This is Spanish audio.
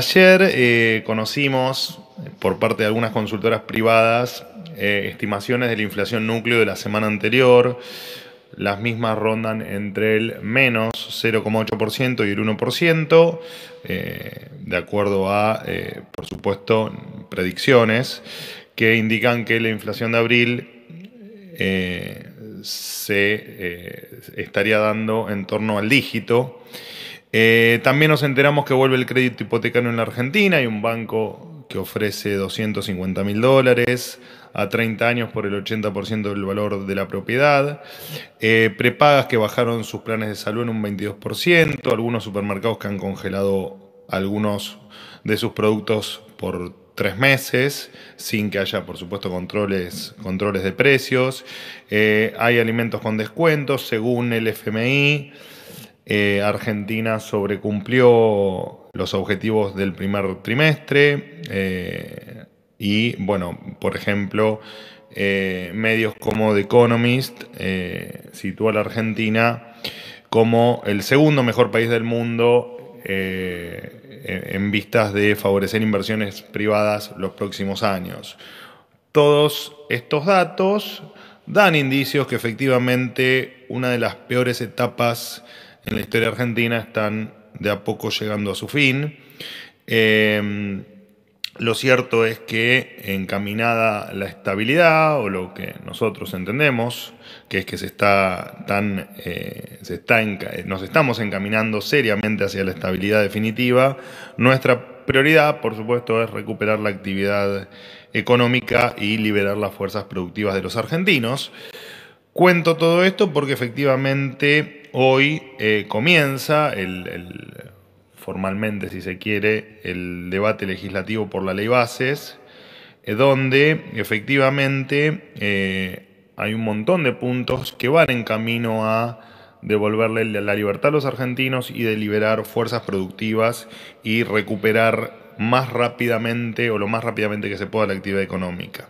Ayer eh, conocimos por parte de algunas consultoras privadas eh, estimaciones de la inflación núcleo de la semana anterior. Las mismas rondan entre el menos 0,8% y el 1%, eh, de acuerdo a, por supuesto, predicciones que indican que la inflación de abril se estaría dando en torno al dígito. Eh, también nos enteramos que vuelve el crédito hipotecario en la Argentina. Hay un banco que ofrece 250 mil dólares a 30 años por el 80% del valor de la propiedad. Eh, prepagas que bajaron sus planes de salud en un 22%. Algunos supermercados que han congelado algunos de sus productos por tres meses, sin que haya, por supuesto, controles, controles de precios. Eh, hay alimentos con descuentos, según el FMI. Eh, Argentina sobrecumplió los objetivos del primer trimestre eh, y, bueno, por ejemplo, eh, medios como The Economist sitúa a la Argentina como el segundo mejor país del mundo e-, en vistas de favorecer inversiones privadas los próximos años. Todos estos datos dan indicios que efectivamente una de las peores etapas en la historia argentina están de a poco llegando a su fin. Eh, lo cierto es que encaminada la estabilidad, o lo que nosotros entendemos, que es que se está tan, eh, se está eh, nos estamos encaminando seriamente hacia la estabilidad definitiva, nuestra prioridad, por supuesto, es recuperar la actividad económica y liberar las fuerzas productivas de los argentinos. Cuento todo esto porque efectivamente hoy eh, comienza formalmente, si se quiere, el debate legislativo por la ley bases, eh, donde efectivamente eh, hay un montón de puntos que van en camino a devolverle la libertad a los argentinos y de liberar fuerzas productivas y recuperar más rápidamente o lo más rápidamente que se pueda la actividad económica.